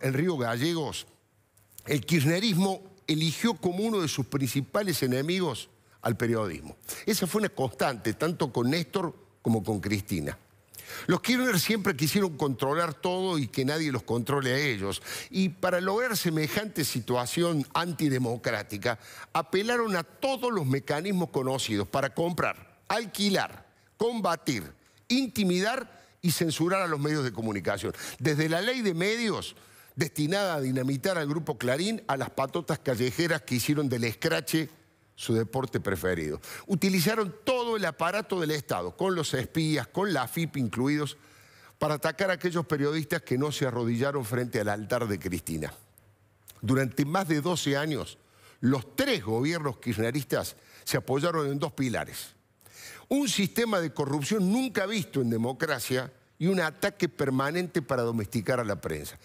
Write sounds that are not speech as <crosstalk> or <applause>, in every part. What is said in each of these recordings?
el río Gallegos, el kirchnerismo eligió como uno de sus principales enemigos al periodismo. Esa fue una constante, tanto con Néstor como con Cristina. Los Kirchner siempre quisieron controlar todo y que nadie los controle a ellos. Y para lograr semejante situación antidemocrática, apelaron a todos los mecanismos conocidos para comprar, alquilar, combatir, intimidar y censurar a los medios de comunicación. Desde la ley de medios destinada a dinamitar al grupo Clarín a las patotas callejeras que hicieron del escrache su deporte preferido. Utilizaron todo el aparato del Estado, con los espías, con la FIP incluidos, para atacar a aquellos periodistas que no se arrodillaron frente al altar de Cristina. Durante más de 12 años, los tres gobiernos kirchneristas se apoyaron en dos pilares. Un sistema de corrupción nunca visto en democracia y un ataque permanente para domesticar a la prensa.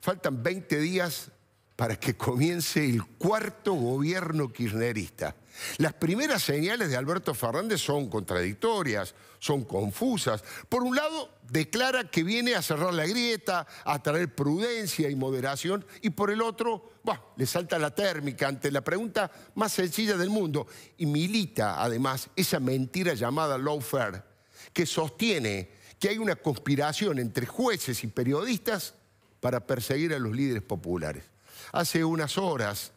Faltan 20 días para que comience el cuarto gobierno kirchnerista. Las primeras señales de Alberto Fernández son contradictorias, son confusas. Por un lado, declara que viene a cerrar la grieta, a traer prudencia y moderación, y por el otro, le salta la térmica ante la pregunta más sencilla del mundo. Y milita, además, esa mentira llamada lawfare, que sostiene que hay una conspiración entre jueces y periodistas para perseguir a los líderes populares. Hace unas horas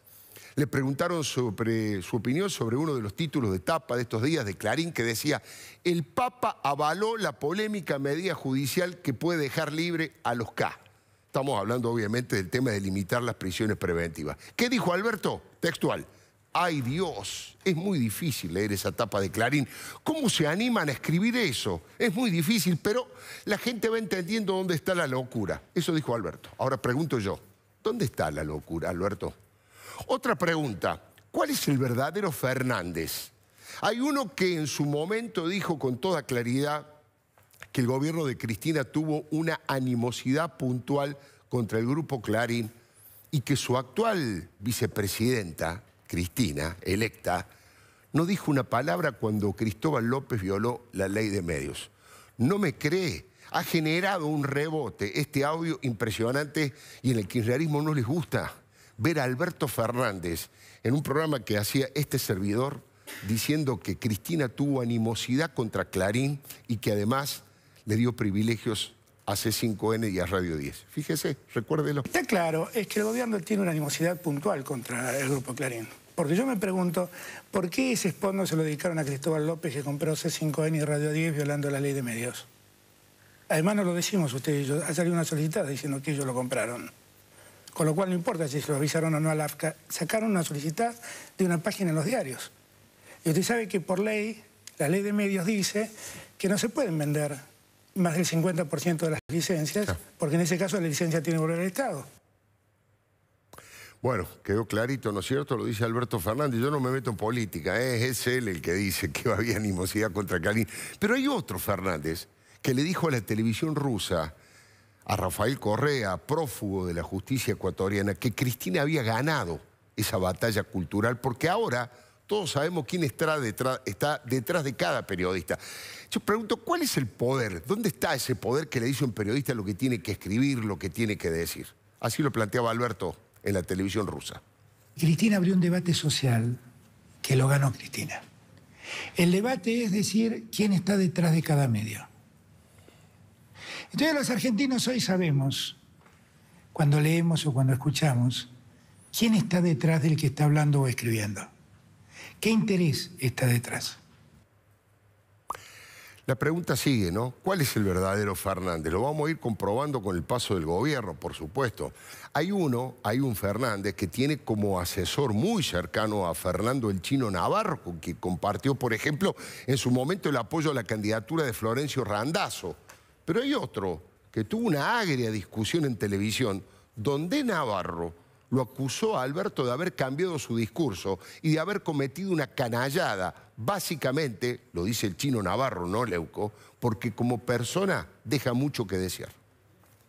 le preguntaron sobre su opinión sobre uno de los títulos de tapa de estos días de Clarín que decía, el Papa avaló la polémica medida judicial que puede dejar libre a los K. Estamos hablando obviamente del tema de limitar las prisiones preventivas. ¿Qué dijo Alberto? Textual. Ay Dios, es muy difícil leer esa tapa de Clarín. ¿Cómo se animan a escribir eso? Es muy difícil, pero la gente va entendiendo dónde está la locura. Eso dijo Alberto. Ahora pregunto yo, ¿dónde está la locura, Alberto? Otra pregunta, ¿cuál es el verdadero Fernández? Hay uno que en su momento dijo con toda claridad que el gobierno de Cristina tuvo una animosidad puntual contra el grupo Clarín y que su actual vicepresidenta, Cristina, electa, no dijo una palabra cuando Cristóbal López violó la ley de medios. No me cree. Ha generado un rebote este audio impresionante y en el realismo no les gusta ver a Alberto Fernández en un programa que hacía este servidor diciendo que Cristina tuvo animosidad contra Clarín y que además le dio privilegios a C5N y a Radio 10. Fíjese, recuérdelo. Está claro, es que el gobierno tiene una animosidad puntual contra el Grupo Clarín. Porque yo me pregunto, ¿por qué ese espondo se lo dedicaron a Cristóbal López que compró C5N y Radio 10 violando la ley de medios? Además no lo decimos ustedes y yo, ha salido una solicitada diciendo que ellos lo compraron. Con lo cual no importa si se lo avisaron o no al AFCA, sacaron una solicitada de una página en los diarios. Y usted sabe que por ley, la ley de medios dice que no se pueden vender más del 50% de las licencias, porque en ese caso la licencia tiene que volver al Estado. Bueno, quedó clarito, ¿no es cierto? Lo dice Alberto Fernández. Yo no me meto en política, ¿eh? es él el que dice que había animosidad contra Calín. Pero hay otro Fernández que le dijo a la televisión rusa, a Rafael Correa, prófugo de la justicia ecuatoriana, que Cristina había ganado esa batalla cultural, porque ahora todos sabemos quién está detrás, está detrás, de cada periodista. Yo pregunto, ¿cuál es el poder? ¿Dónde está ese poder que le dice un periodista lo que tiene que escribir, lo que tiene que decir? Así lo planteaba Alberto en la televisión rusa. Cristina abrió un debate social que lo ganó Cristina. El debate es decir quién está detrás de cada medio. Entonces los argentinos hoy sabemos, cuando leemos o cuando escuchamos, quién está detrás del que está hablando o escribiendo. ¿Qué interés está detrás? La pregunta sigue, ¿no? ¿Cuál es el verdadero Fernández? Lo vamos a ir comprobando con el paso del gobierno, por supuesto. Hay uno, hay un Fernández que tiene como asesor muy cercano a Fernando el Chino Navarro, que compartió, por ejemplo, en su momento el apoyo a la candidatura de Florencio Randazo. Pero hay otro que tuvo una agria discusión en televisión, donde Navarro lo acusó a Alberto de haber cambiado su discurso y de haber cometido una canallada, básicamente, lo dice el chino Navarro, no Leuco, porque como persona deja mucho que desear.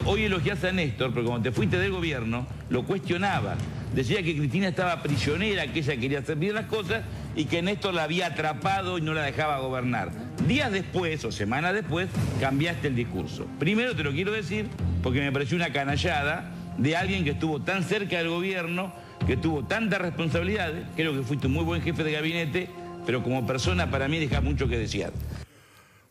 Hoy elogias a Néstor, pero cuando te fuiste del gobierno, lo cuestionaba. Decía que Cristina estaba prisionera, que ella quería hacer bien las cosas y que Néstor la había atrapado y no la dejaba gobernar. Días después o semanas después cambiaste el discurso. Primero te lo quiero decir porque me pareció una canallada de alguien que estuvo tan cerca del gobierno, que tuvo tantas responsabilidades. Creo que fuiste un muy buen jefe de gabinete, pero como persona para mí deja mucho que desear.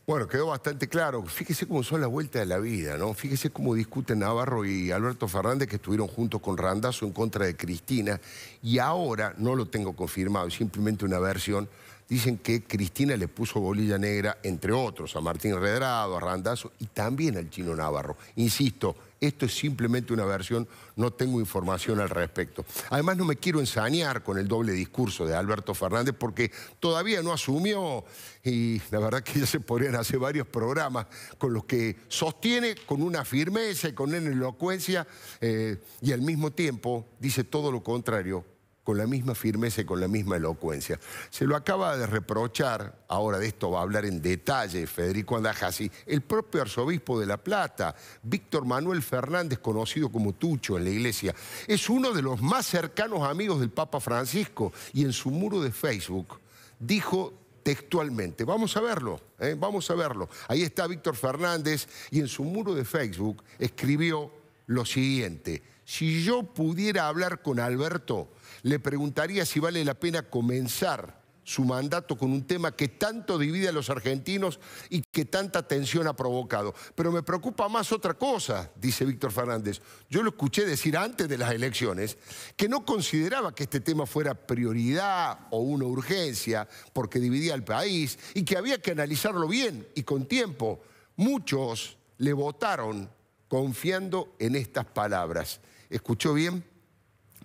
Bueno, quedó bastante claro. Fíjese cómo son las vueltas de la vida, ¿no? Fíjese cómo discuten Navarro y Alberto Fernández, que estuvieron juntos con Randazo en contra de Cristina. Y ahora, no lo tengo confirmado, simplemente una versión, dicen que Cristina le puso bolilla negra, entre otros, a Martín Redrado, a Randazo y también al Chino Navarro. Insisto, esto es simplemente una versión, no tengo información al respecto. Además, no me quiero ensañar con el doble discurso de Alberto Fernández porque todavía no asumió y la verdad que ya se podrían hacer varios programas con los que sostiene con una firmeza y con una elocuencia eh, y al mismo tiempo dice todo lo contrario con la misma firmeza y con la misma elocuencia. Se lo acaba de reprochar, ahora de esto va a hablar en detalle Federico Andajasi, el propio arzobispo de La Plata, Víctor Manuel Fernández, conocido como Tucho en la iglesia. Es uno de los más cercanos amigos del Papa Francisco y en su muro de Facebook dijo textualmente. Vamos a verlo, ¿eh? vamos a verlo. Ahí está Víctor Fernández y en su muro de Facebook escribió lo siguiente. Si yo pudiera hablar con Alberto, le preguntaría si vale la pena comenzar su mandato con un tema que tanto divide a los argentinos y que tanta tensión ha provocado. Pero me preocupa más otra cosa, dice Víctor Fernández. Yo lo escuché decir antes de las elecciones que no consideraba que este tema fuera prioridad o una urgencia porque dividía al país y que había que analizarlo bien y con tiempo. Muchos le votaron confiando en estas palabras escuchó bien,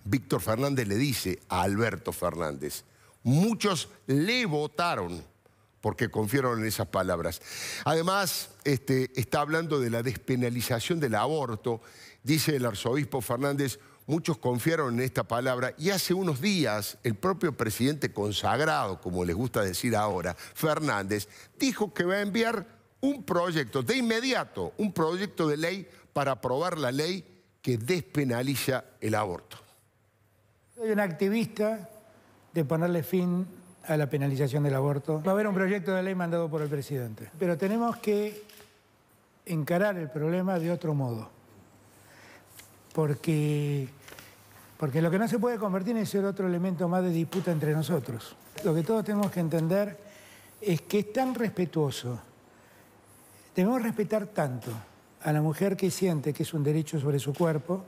Víctor Fernández le dice a Alberto Fernández, muchos le votaron porque confiaron en esas palabras. Además, este, está hablando de la despenalización del aborto, dice el arzobispo Fernández, muchos confiaron en esta palabra y hace unos días el propio presidente consagrado, como les gusta decir ahora, Fernández, dijo que va a enviar un proyecto de inmediato, un proyecto de ley para aprobar la ley despenaliza el aborto. Soy un activista de ponerle fin a la penalización del aborto. Va a haber un proyecto de ley mandado por el presidente. Pero tenemos que encarar el problema de otro modo. Porque, porque lo que no se puede convertir en ser otro elemento más de disputa entre nosotros. Lo que todos tenemos que entender es que es tan respetuoso, debemos respetar tanto a la mujer que siente que es un derecho sobre su cuerpo,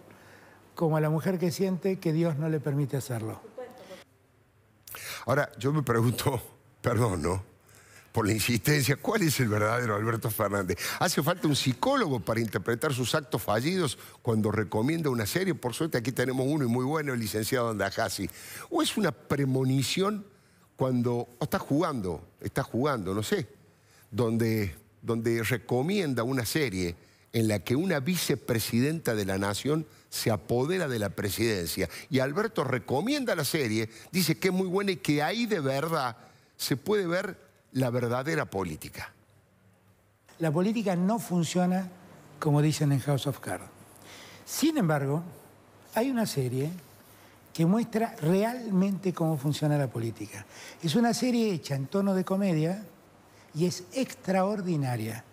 como a la mujer que siente que Dios no le permite hacerlo. Ahora, yo me pregunto, <laughs> perdón, ¿no? Por la insistencia, ¿cuál es el verdadero Alberto Fernández? ¿Hace falta un psicólogo para interpretar sus actos fallidos cuando recomienda una serie? Por suerte aquí tenemos uno y muy bueno, el licenciado Andajasi. ¿O es una premonición cuando está jugando, está jugando, no sé, donde, donde recomienda una serie? en la que una vicepresidenta de la nación se apodera de la presidencia. Y Alberto recomienda la serie, dice que es muy buena y que ahí de verdad se puede ver la verdadera política. La política no funciona como dicen en House of Cards. Sin embargo, hay una serie que muestra realmente cómo funciona la política. Es una serie hecha en tono de comedia y es extraordinaria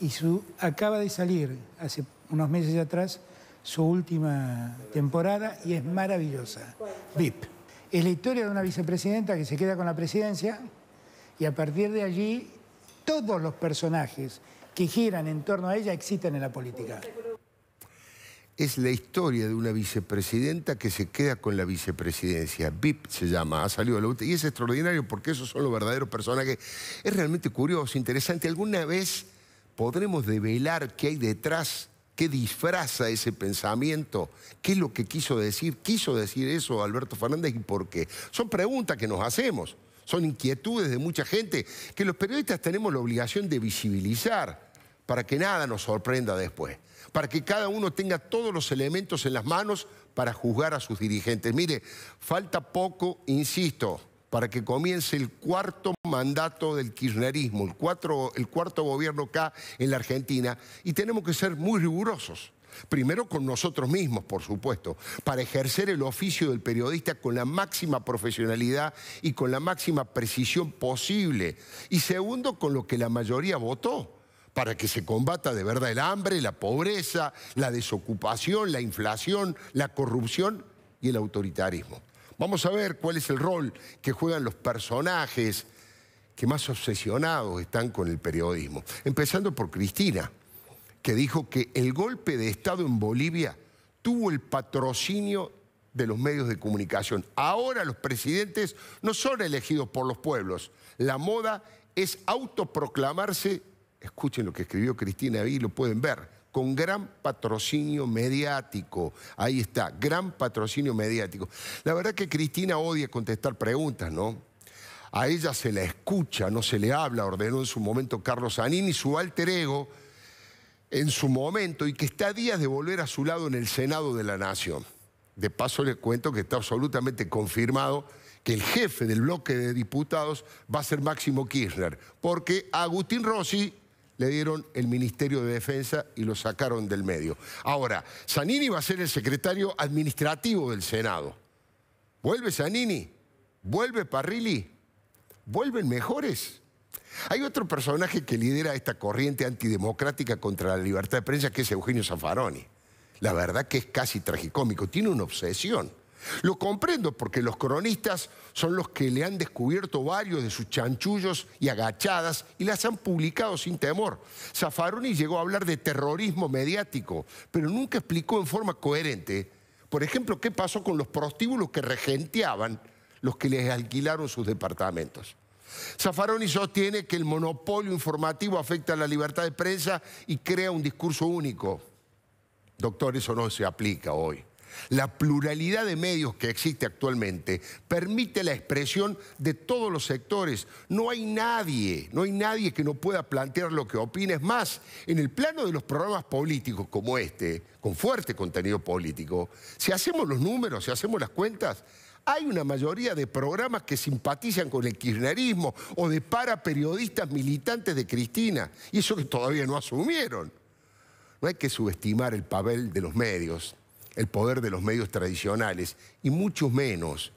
y su, acaba de salir hace unos meses atrás su última temporada y es maravillosa. VIP. Es la historia de una vicepresidenta que se queda con la presidencia y a partir de allí todos los personajes que giran en torno a ella existen en la política. Es la historia de una vicepresidenta que se queda con la vicepresidencia. VIP se llama, ha salido a la Y es extraordinario porque esos son los verdaderos personajes. Es realmente curioso, interesante. ¿Alguna vez podremos develar qué hay detrás, qué disfraza ese pensamiento, qué es lo que quiso decir, quiso decir eso Alberto Fernández y por qué. Son preguntas que nos hacemos, son inquietudes de mucha gente que los periodistas tenemos la obligación de visibilizar para que nada nos sorprenda después, para que cada uno tenga todos los elementos en las manos para juzgar a sus dirigentes. Mire, falta poco, insisto, para que comience el cuarto mandato del kirchnerismo, el, cuarto gobierno acá en la Argentina, y tenemos que ser muy rigurosos. Primero con nosotros mismos, por supuesto, para ejercer el oficio del periodista con la máxima profesionalidad y con la máxima precisión posible. Y segundo, con lo que la mayoría votó, para que se combata de verdad el hambre, la pobreza, la desocupación, la inflación, la corrupción y el autoritarismo. Vamos a ver cuál es el rol que juegan los personajes que más obsesionados están con el periodismo. Empezando por Cristina, que dijo que el golpe de Estado en Bolivia tuvo el patrocinio de los medios de comunicación. Ahora los presidentes no son elegidos por los pueblos. La moda es autoproclamarse, escuchen lo que escribió Cristina ahí, lo pueden ver, con gran patrocinio mediático. Ahí está, gran patrocinio mediático. La verdad que Cristina odia contestar preguntas, ¿no? A ella se la escucha, no se le habla, ordenó en su momento Carlos Zanini, su alter ego, en su momento, y que está a días de volver a su lado en el Senado de la Nación. De paso le cuento que está absolutamente confirmado que el jefe del bloque de diputados va a ser Máximo Kirchner, porque Agustín Rossi le dieron el Ministerio de Defensa y lo sacaron del medio. Ahora, Zanini va a ser el secretario administrativo del Senado. ¿Vuelve Zanini? ¿Vuelve Parrilli? ¿Vuelven mejores? Hay otro personaje que lidera esta corriente antidemocrática contra la libertad de prensa que es Eugenio Zaffaroni. La verdad que es casi tragicómico, tiene una obsesión. Lo comprendo porque los cronistas son los que le han descubierto varios de sus chanchullos y agachadas y las han publicado sin temor. Zaffaroni llegó a hablar de terrorismo mediático, pero nunca explicó en forma coherente, por ejemplo, qué pasó con los prostíbulos que regenteaban los que les alquilaron sus departamentos. Zaffaroni sostiene que el monopolio informativo afecta a la libertad de prensa y crea un discurso único. Doctor, eso no se aplica hoy. La pluralidad de medios que existe actualmente permite la expresión de todos los sectores. No hay nadie, no hay nadie que no pueda plantear lo que opine. Es más, en el plano de los programas políticos como este, con fuerte contenido político, si hacemos los números, si hacemos las cuentas, hay una mayoría de programas que simpatizan con el kirchnerismo o de para periodistas militantes de Cristina, y eso que todavía no asumieron. No hay que subestimar el papel de los medios, el poder de los medios tradicionales y mucho menos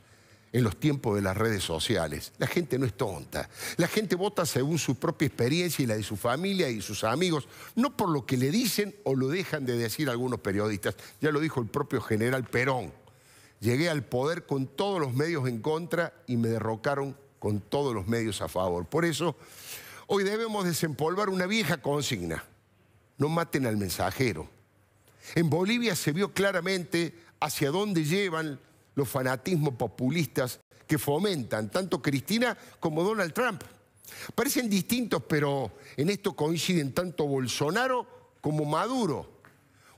en los tiempos de las redes sociales. La gente no es tonta. La gente vota según su propia experiencia y la de su familia y sus amigos, no por lo que le dicen o lo dejan de decir algunos periodistas. Ya lo dijo el propio general Perón. Llegué al poder con todos los medios en contra y me derrocaron con todos los medios a favor. Por eso, hoy debemos desempolvar una vieja consigna. No maten al mensajero. En Bolivia se vio claramente hacia dónde llevan los fanatismos populistas que fomentan tanto Cristina como Donald Trump. Parecen distintos, pero en esto coinciden tanto Bolsonaro como Maduro.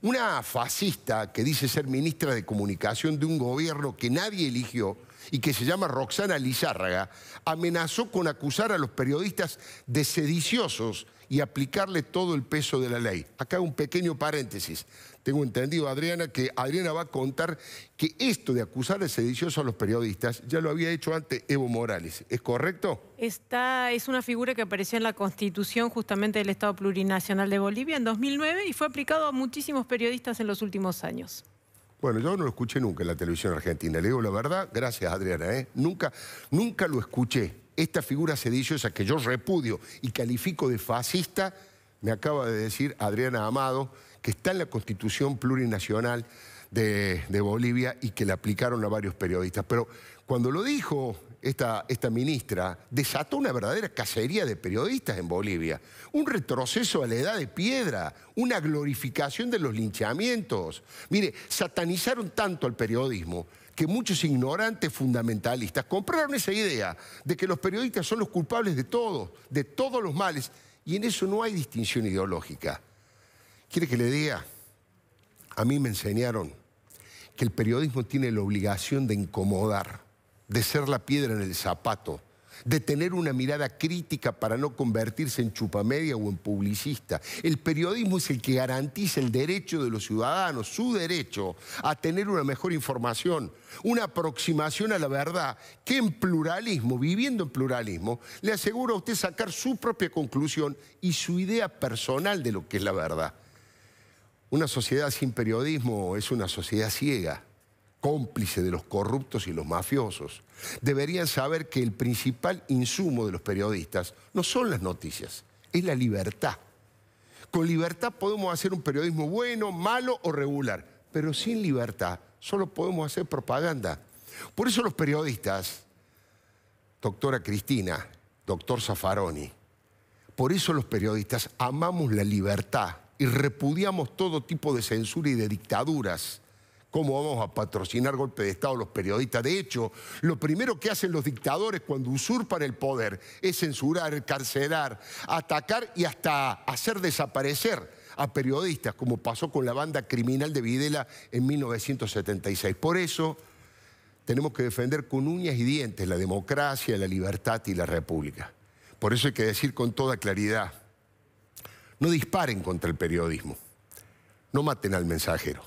Una fascista que dice ser ministra de comunicación de un gobierno que nadie eligió y que se llama Roxana Lizárraga, amenazó con acusar a los periodistas de sediciosos y aplicarle todo el peso de la ley. Acá un pequeño paréntesis tengo entendido, Adriana, que Adriana va a contar que esto de acusar de sedicioso a los periodistas ya lo había hecho antes Evo Morales. ¿Es correcto? Esta es una figura que apareció en la constitución justamente del Estado Plurinacional de Bolivia en 2009 y fue aplicado a muchísimos periodistas en los últimos años. Bueno, yo no lo escuché nunca en la televisión argentina. Le digo la verdad, gracias Adriana, ¿eh? nunca, nunca lo escuché. Esta figura sediciosa que yo repudio y califico de fascista, me acaba de decir Adriana Amado, que está en la Constitución Plurinacional de, Bolivia y que le aplicaron a varios periodistas. Pero cuando lo dijo esta, esta ministra, desató una verdadera cacería de periodistas en Bolivia. Un retroceso a la edad de piedra, una glorificación de los linchamientos. Mire, satanizaron tanto al periodismo que muchos ignorantes fundamentalistas compraron esa idea de que los periodistas son los culpables de todo, de todos los males, y en eso no hay distinción ideológica. ¿Quiere que le diga? A mí me enseñaron que el periodismo tiene la obligación de incomodar, de ser la piedra en el zapato, de tener una mirada crítica para no convertirse en chupamedia o en publicista. El periodismo es el que garantiza el derecho de los ciudadanos, su derecho a tener una mejor información, una aproximación a la verdad, que en pluralismo, viviendo en pluralismo, le aseguro a usted sacar su propia conclusión y su idea personal de lo que es la verdad. Una sociedad sin periodismo es una sociedad ciega, cómplice de los corruptos y los mafiosos. Deberían saber que el principal insumo de los periodistas no son las noticias, es la libertad. Con libertad podemos hacer un periodismo bueno, malo o regular, pero sin libertad solo podemos hacer propaganda. Por eso los periodistas, doctora Cristina, doctor Zaffaroni, por eso los periodistas amamos la libertad y repudiamos todo tipo de censura y de dictaduras. ¿Cómo vamos a patrocinar golpe de Estado los periodistas? De hecho, lo primero que hacen los dictadores cuando usurpan el poder es censurar, encarcelar, atacar y hasta hacer desaparecer a periodistas, como pasó con la banda criminal de Videla en 1976. Por eso tenemos que defender con uñas y dientes la democracia, la libertad y la república. Por eso hay que decir con toda claridad, no disparen contra el periodismo. No maten al mensajero.